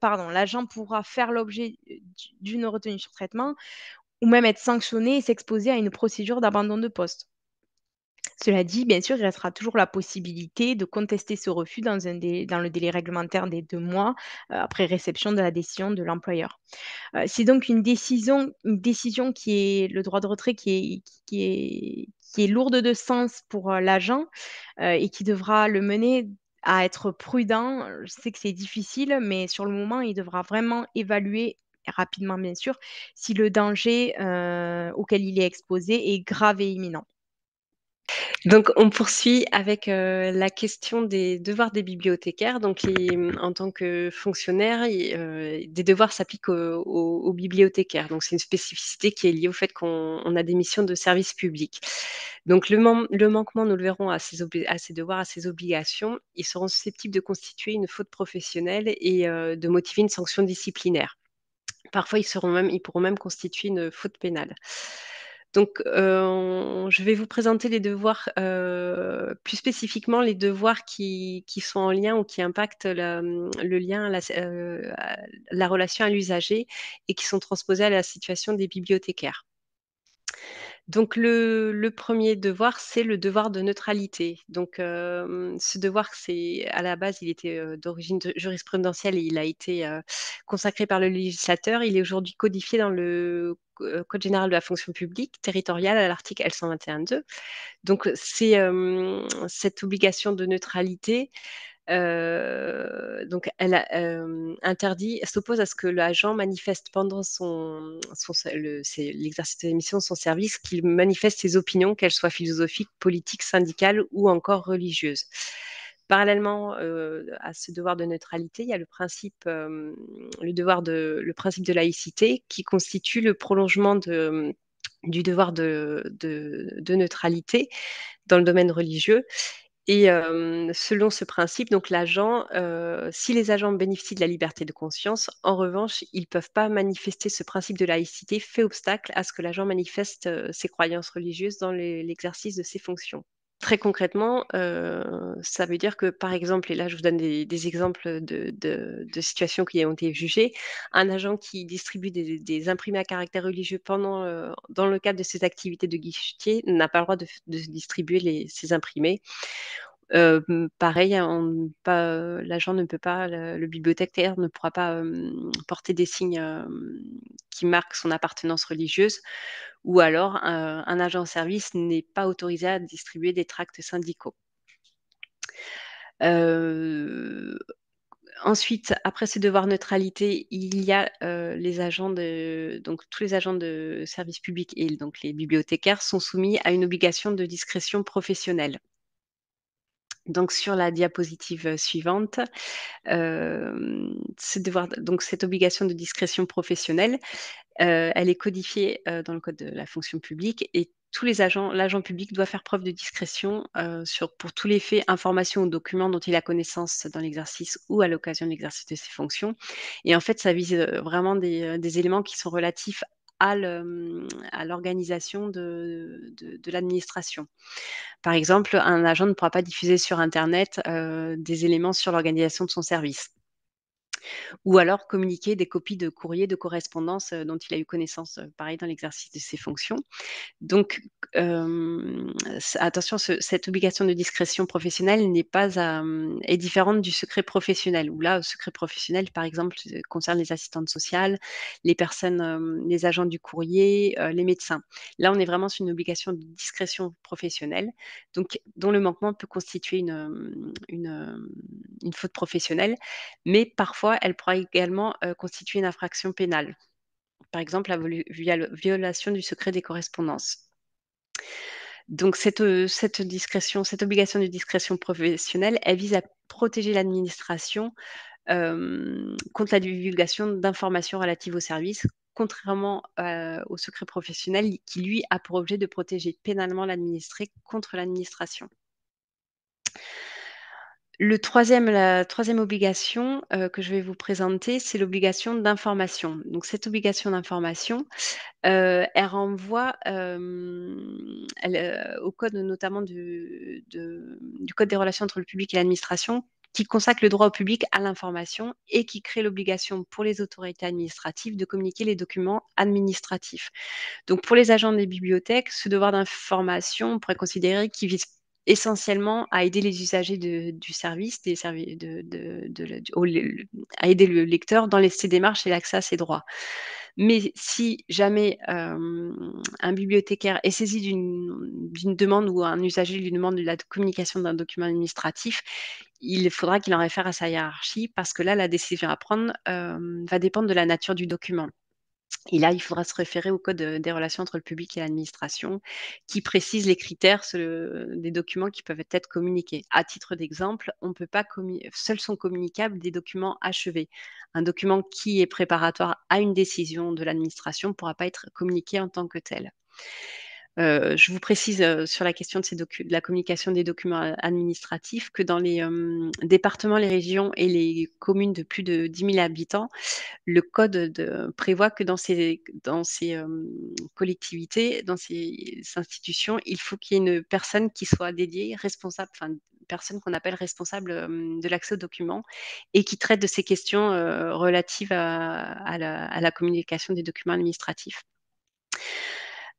pardon, l'agent pourra faire l'objet d'une retenue sur traitement ou même être sanctionné et s'exposer à une procédure d'abandon de poste. Cela dit, bien sûr, il restera toujours la possibilité de contester ce refus dans, le délai réglementaire des deux mois euh, après réception de la décision de l'employeur. Euh, c'est donc une décision, une décision qui est le droit de retrait qui est, lourde de sens pour euh, l'agent et qui devra le mener à être prudent. Je sais que c'est difficile, mais sur le moment, il devra vraiment évaluer rapidement, bien sûr, si le danger auquel il est exposé est grave et imminent. Donc, on poursuit avec euh, la question des devoirs des bibliothécaires. Donc, en tant que fonctionnaire, euh, des devoirs s'appliquent aux, bibliothécaires. Donc, c'est une spécificité qui est liée au fait qu'on a des missions de service public. Donc, le, manquement, nous le verrons, à ces, à devoirs, à ces obligations, ils seront susceptibles de constituer une faute professionnelle et euh, de motiver une sanction disciplinaire. Parfois, ils, seront même, ils pourront même constituer une faute pénale. Donc, euh, je vais vous présenter les devoirs, euh, plus spécifiquement les devoirs qui, sont en lien ou qui impactent le lien, euh, la relation à l'usager et qui sont transposés à la situation des bibliothécaires. Donc le, premier devoir, c'est le devoir de neutralité. Donc euh, ce devoir, c'est à la base, il était euh, d'origine jurisprudentielle et il a été euh, consacré par le législateur. Il est aujourd'hui codifié dans le Code général de la fonction publique territoriale à l'article L121.2. Donc c'est cette obligation de neutralité donc, elle a, s'oppose à ce que l'agent manifeste pendant son, l'exercice de mission de son service, qu'il manifeste ses opinions, qu'elles soient philosophiques, politiques, syndicales ou encore religieuses. Parallèlement à ce devoir de neutralité, il y a le principe, le devoir de, le principe de laïcité qui constitue le prolongement de, du devoir de, de, de neutralité dans le domaine religieux et selon ce principe, donc l'agent, si les agents bénéficient de la liberté de conscience, en revanche, ils ne peuvent pas manifester ce principe de laïcité fait obstacle à ce que l'agent manifeste ses croyances religieuses dans l'exercice de ses fonctions très concrètement, euh, ça veut dire que, par exemple, et là je vous donne des, exemples de, situations qui ont été jugées, un agent qui distribue des, imprimés à caractère religieux pendant, euh, dans le cadre de ses activités de guichetier n'a pas le droit de, distribuer ses imprimés euh, pareil, hein, euh, l'agent ne peut pas, le, bibliothécaire ne pourra pas porter des signes qui marquent son appartenance religieuse, ou alors un agent en service n'est pas autorisé à distribuer des tracts syndicaux. Euh, ensuite, après ce devoir neutralité, il y a les agents de donc tous les agents de service public et donc les bibliothécaires sont soumis à une obligation de discrétion professionnelle. Donc sur la diapositive euh, suivante, euh, donc cette obligation de discrétion professionnelle, euh, elle est codifiée dans le code de la fonction publique et tous les agents, l'agent public doit faire preuve de discrétion sur, pour tous les faits, informations ou documents dont il a connaissance dans l'exercice ou à l'occasion de l'exercice de ses fonctions. Et en fait, ça vise vraiment des, des éléments qui sont relatifs à l'organisation de, l'administration. Par exemple, un agent ne pourra pas diffuser sur Internet des éléments sur l'organisation de son service. Ou alors communiquer des copies de courriers, de correspondance euh, dont il a eu connaissance, euh, pareil, dans l'exercice de ses fonctions. Donc, euh, attention, cette obligation de discrétion professionnelle n'est pas mm, est différente du secret professionnel, où là, le secret professionnel, par exemple, concerne les assistantes sociales, les personnes, mm, les agents du courrier, les médecins. Là, on est vraiment sur une obligation de discrétion professionnelle, donc dont le manquement peut constituer une, mm, une, une faute professionnelle, mais parfois elle pourra également euh, constituer une infraction pénale, par exemple la violation du secret des correspondances. Donc euh, cette, obligation de discrétion professionnelle, elle vise à protéger l'administration euh, contre la divulgation d'informations relatives au service, contrairement au secret professionnel qui, lui, a pour objet de protéger pénalement l'administré contre l'administration. Le troisième, la troisième obligation euh, que je vais vous présenter, c'est l'obligation d'information. Donc cette obligation d'information, euh, elle renvoie euh, au code notamment du code des relations entre le public et l'administration qui consacre le droit au public à l'information et qui crée l'obligation pour les autorités administratives de communiquer les documents administratifs. Donc pour les agents des bibliothèques, ce devoir d'information, on pourrait considérer qu'il vise essentiellement à aider les usagers du service, des de, à aider le lecteur dans ses démarches et l'accès à ses droits. Mais si jamais euh, un bibliothécaire est saisi d'une demande ou un usager lui demande la communication d'un document administratif, il faudra qu'il en réfère à sa hiérarchie parce que là, la décision à prendre euh, va dépendre de la nature du document. Et là, il faudra se référer au Code euh, des relations entre le public et l'administration qui précise les critères euh, des documents qui peuvent être communiqués. À titre d'exemple, on peut pas seuls sont communicables des documents achevés. Un document qui est préparatoire à une décision de l'administration ne pourra pas être communiqué en tant que tel. Euh, je vous précise euh, sur la question de, ces de, la communication des documents euh, administratifs que dans les départements, les régions et les communes de plus de 10 000 habitants, le code prévoit que dans ces, collectivités, dans ces institutions, il faut qu'il y ait une personne qui soit dédiée, responsable, enfin personne qu'on appelle responsable de l'accès aux documents et qui traite de ces questions relatives à la communication des documents administratifs.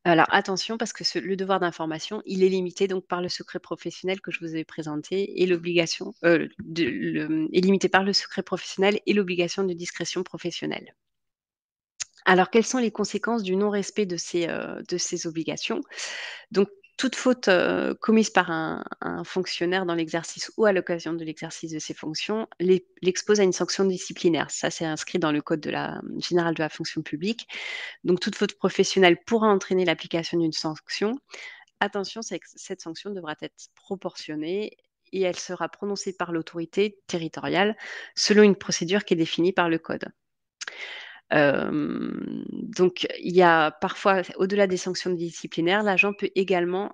Alors attention, parce que le devoir d'information, il est limité donc par le secret professionnel que je vous ai présenté et l'obligation euh, est limité par le secret professionnel et l'obligation de discrétion professionnelle. Alors, quelles sont les conséquences du non-respect de, euh, de, ces obligations Donc, toute faute euh, commise par un, fonctionnaire dans l'exercice ou à l'occasion de l'exercice de ses fonctions l'expose à une sanction disciplinaire. Ça, c'est inscrit dans le Code de la, euh, général de la fonction publique. Donc, toute faute professionnelle pourra entraîner l'application d'une sanction. Attention, cette sanction devra être proportionnée et elle sera prononcée par l'autorité territoriale selon une procédure qui est définie par le Code donc, il y a parfois, au-delà des sanctions disciplinaires, l'agent peut également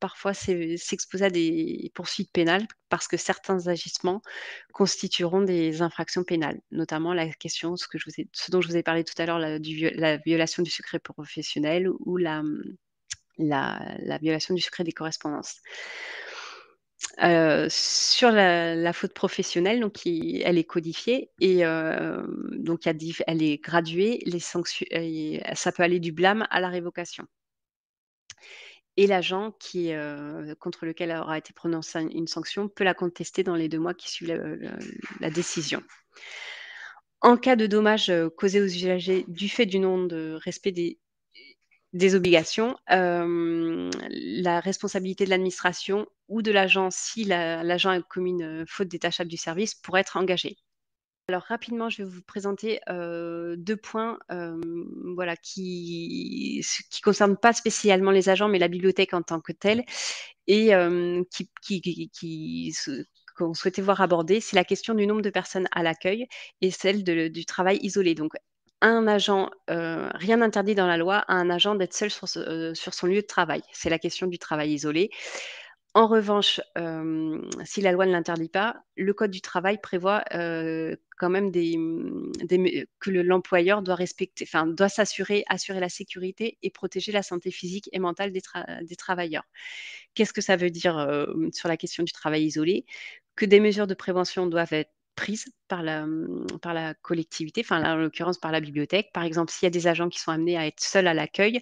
parfois s'exposer à des poursuites pénales parce que certains agissements constitueront des infractions pénales, notamment la question, ce, que je vous ai, ce dont je vous ai parlé tout à l'heure, la, violation du secret professionnel ou la violation du secret des correspondances sur la, faute professionnelle, donc elle est codifiée et donc elle est graduée. Les sanctions, ça peut aller du blâme à la révocation. Et l'agent qui contre lequel aura été prononcée une sanction peut la contester dans les deux mois qui suivent la, décision. En cas de dommage causé aux usagers du fait du non respect des des obligations, euh, la responsabilité de l'administration ou de l'agent si l'agent la, a commis une faute détachable du service pour être engagé. Alors rapidement, je vais vous présenter euh, deux points euh, voilà, qui ne concernent pas spécialement les agents, mais la bibliothèque en tant que telle, et qui, qu'on souhaitait voir aborder, c'est la question du nombre de personnes à l'accueil et celle du travail isolé. Donc, un agent, euh, rien n'interdit dans la loi à un agent d'être seul euh, sur, son lieu de travail. C'est la question du travail isolé. En revanche, euh, si la loi ne l'interdit pas, le Code du travail prévoit quand même des, mm, que l'employeur doit respecter, enfin, doit s'assurer, assurer la sécurité et protéger la santé physique et mentale des, des travailleurs. Qu'est-ce que ça veut dire sur la question du travail isolé Que des mesures de prévention doivent être prise mm, par la, collectivité, enfin en l'occurrence par la bibliothèque. Par exemple, s'il y a des agents qui sont amenés à être seuls à l'accueil,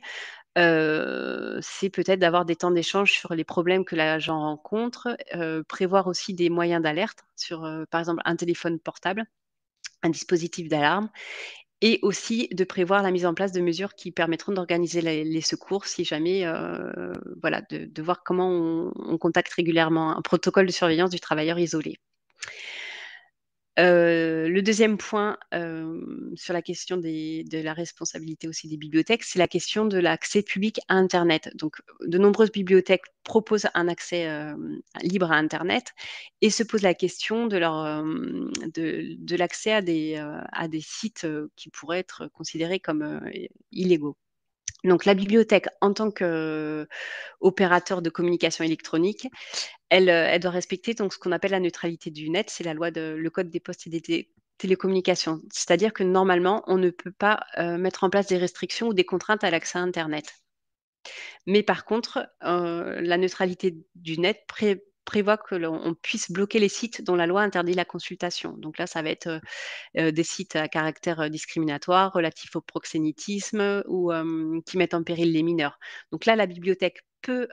euh, c'est peut-être d'avoir des temps d'échange sur les problèmes que l'agent rencontre, euh, prévoir aussi des moyens d'alerte sur, euh, par exemple, un téléphone portable, un dispositif d'alarme, et aussi de prévoir la mise en place de mesures qui permettront d'organiser les, secours si jamais, voilà, de, voir comment on, on contacte régulièrement un protocole de surveillance du travailleur isolé. Euh, le deuxième point euh, sur la question des, de la responsabilité aussi des bibliothèques, c'est la question de l'accès public à Internet. Donc, de nombreuses bibliothèques proposent un accès euh, libre à Internet et se posent la question de, leur, de l'accès à des, à des sites qui pourraient être considérés comme illégaux. Donc la bibliothèque, en tant qu'opérateur de communication électronique, euh, elle, doit respecter donc, ce qu'on appelle la neutralité du net, c'est la loi de le code des postes et des télécommunications. C'est-à-dire que normalement, on ne peut pas euh, mettre en place des restrictions ou des contraintes à l'accès à Internet. Mais par contre, euh, la neutralité du net pré prévoit que l'on puisse bloquer les sites dont la loi interdit la consultation. Donc là, ça va être euh, euh, des sites à caractère euh, discriminatoire, relatifs au proxénétisme ou qui mettent en péril les mineurs. Donc là, la bibliothèque peut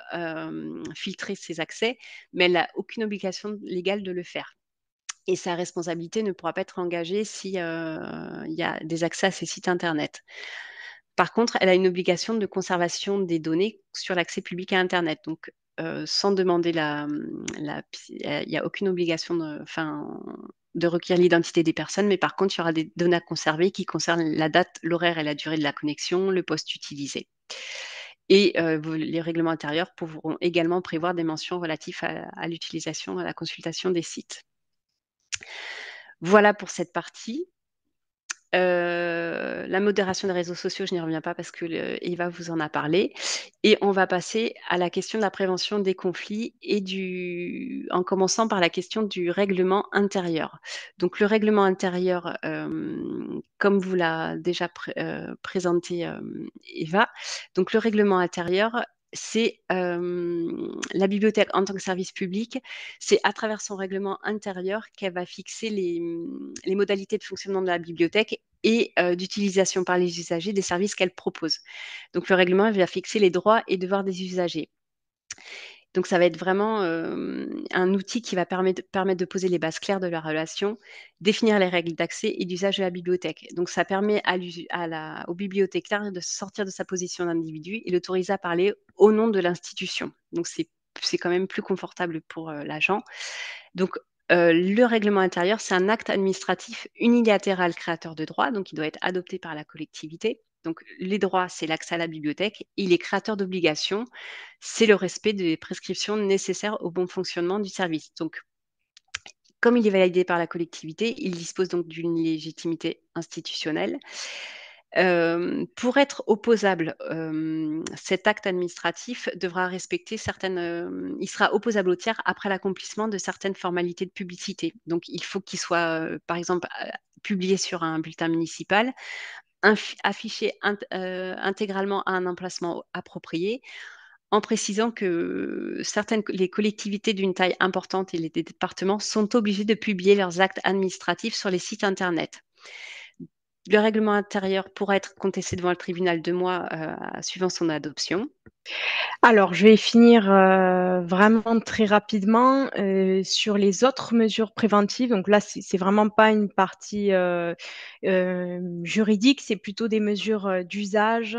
filtrer ces accès, mais elle n'a aucune obligation légale de le faire. Et sa responsabilité ne pourra pas être engagée s'il y a des accès à ces sites Internet. Par contre, elle a une obligation de conservation des données sur l'accès public à Internet. Donc, euh, sans demander la. Mmh, euh, il n'y a aucune obligation de, de requérir l'identité des personnes, mais par contre, il y aura des données à conserver qui concernent la date, l'horaire et la durée de la connexion, le poste utilisé. Et euh, les règlements intérieurs pourront également prévoir des mentions relatives à l'utilisation, à la consultation des sites. Voilà pour cette partie. Euh, la modération des réseaux sociaux, je n'y reviens pas parce que Eva vous en a parlé. Et on va passer à la question de la prévention des conflits et du, en commençant par la question du règlement intérieur. Donc le règlement intérieur, euh, comme vous l'a déjà euh, présenté Eva, donc le règlement intérieur c'est la bibliothèque en tant que service public, c'est à travers son règlement intérieur qu'elle va fixer les, mmh, modalités de fonctionnement de la bibliothèque et d'utilisation par les usagers des services qu'elle propose. Donc le règlement va fixer les droits et devoirs des usagers. Donc ça va être vraiment euh, un outil qui va permettre, de poser les bases claires de la relation, définir les règles d'accès et d'usage de la bibliothèque. Donc ça permet à, au bibliothécaire de sortir de sa position d'individu et l'autoriser à parler au nom de l'institution. Donc c'est quand même plus confortable pour euh, l'agent. Donc euh, le règlement intérieur, c'est un acte administratif unilatéral créateur de droit, donc il doit être adopté par la collectivité. Donc, les droits, c'est l'accès à la bibliothèque. il est créateur d'obligations, c'est le respect des prescriptions nécessaires au bon fonctionnement du service. Donc, comme il est validé par la collectivité, il dispose donc d'une légitimité institutionnelle. Euh, pour être opposable, euh, cet acte administratif devra respecter certaines. Euh, il sera opposable au tiers après l'accomplissement de certaines formalités de publicité. Donc, il faut qu'il soit, par exemple, publié sur un bulletin municipal, affiché euh, intégralement à un emplacement approprié, en précisant que certaines les collectivités d'une taille importante et les départements sont obligés de publier leurs actes administratifs sur les sites internet. Le règlement intérieur pourrait être contesté devant le tribunal deux mois euh, suivant son adoption. Alors, je vais finir euh, vraiment très rapidement euh, sur les autres mesures préventives. Donc là, c'est vraiment pas une partie euh, juridique, c'est plutôt des mesures d'usage,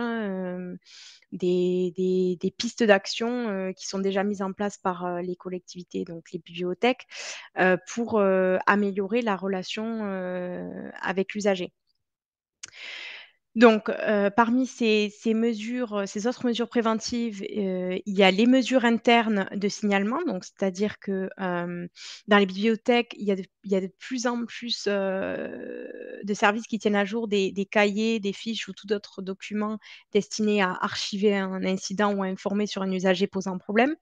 des, des, pistes d'action qui sont déjà mises en place par les collectivités, donc les bibliothèques, pour améliorer la relation avec l'usager. Donc, euh, parmi ces, mesures, euh, ces autres mesures préventives, euh, il y a les mesures internes de signalement. Donc, c'est-à-dire que dans les bibliothèques, il y a de, plus en plus de services qui tiennent à jour des, cahiers, des fiches ou tout autre document destiné à archiver un incident ou à informer sur un usager posant problème.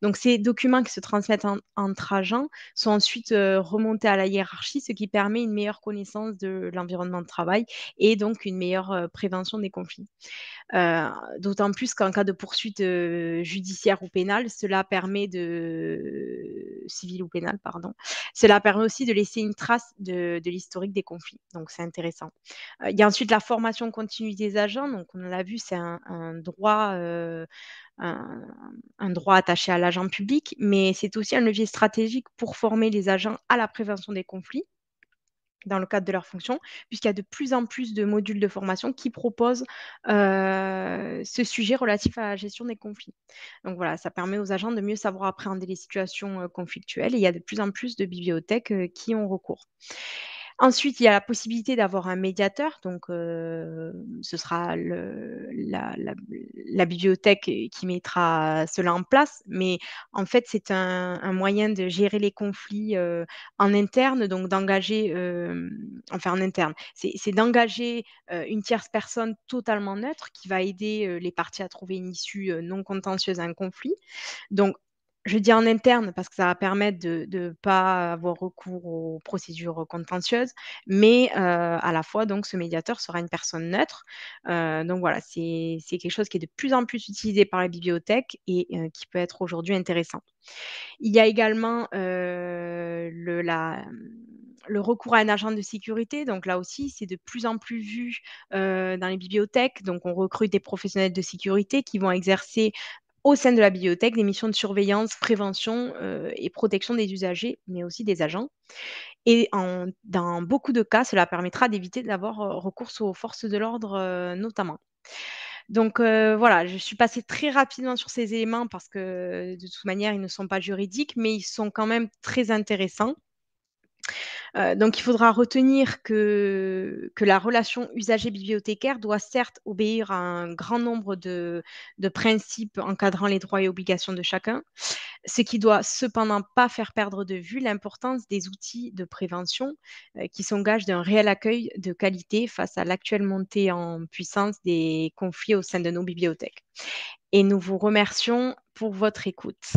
Donc, ces documents qui se transmettent en, entre agents sont ensuite remontés à la hiérarchie, ce qui permet une meilleure connaissance de l'environnement de travail et donc une meilleure euh, prévention des conflits. Euh, d'autant plus qu'en cas de poursuite euh, judiciaire ou pénale, cela permet de civil ou pénal pardon, cela permet aussi de laisser une trace de, l'historique des conflits. Donc c'est intéressant. Il y a ensuite la formation continue des agents. Donc on l'a vu, c'est un, droit. un, droit attaché à l'agent public, mais c'est aussi un levier stratégique pour former les agents à la prévention des conflits, dans le cadre de leur fonction, puisqu'il y a de plus en plus de modules de formation qui proposent euh, ce sujet relatif à la gestion des conflits. Donc voilà, ça permet aux agents de mieux savoir appréhender les situations euh, conflictuelles et il y a de plus en plus de bibliothèques euh, qui ont recours. Ensuite, il y a la possibilité d'avoir un médiateur, donc euh, ce sera la, bibliothèque qui mettra cela en place, mais en fait, c'est un, moyen de gérer les conflits euh, en interne, donc d'engager, euh, enfin en interne, c'est d'engager une tierce personne totalement neutre qui va aider les parties à trouver une issue non contentieuse à un conflit. Donc, je dis en interne parce que ça va permettre de ne pas avoir recours aux procédures contentieuses, mais euh, à la fois, donc, ce médiateur sera une personne neutre. Euh, donc voilà, c'est quelque chose qui est de plus en plus utilisé par les bibliothèques et euh, qui peut être aujourd'hui intéressant. Il y a également le, recours à un agent de sécurité, donc là aussi, c'est de plus en plus vu dans les bibliothèques. Donc, on recrute des professionnels de sécurité qui vont exercer au sein de la bibliothèque des missions de surveillance, prévention euh, et protection des usagers, mais aussi des agents. Et dans beaucoup de cas, cela permettra d'éviter d'avoir euh, recours aux forces de l'ordre euh, notamment. Donc voilà, je suis passée très rapidement sur ces éléments parce que de toute manière, ils ne sont pas juridiques, mais ils sont quand même très intéressants donc, il faudra retenir que, la relation usager-bibliothécaire doit certes obéir à un grand nombre de, principes encadrant les droits et obligations de chacun, ce qui doit cependant pas faire perdre de vue l'importance des outils de prévention qui s'engagent d'un réel accueil de qualité face à l'actuelle montée en puissance des conflits au sein de nos bibliothèques. Et nous vous remercions pour votre écoute.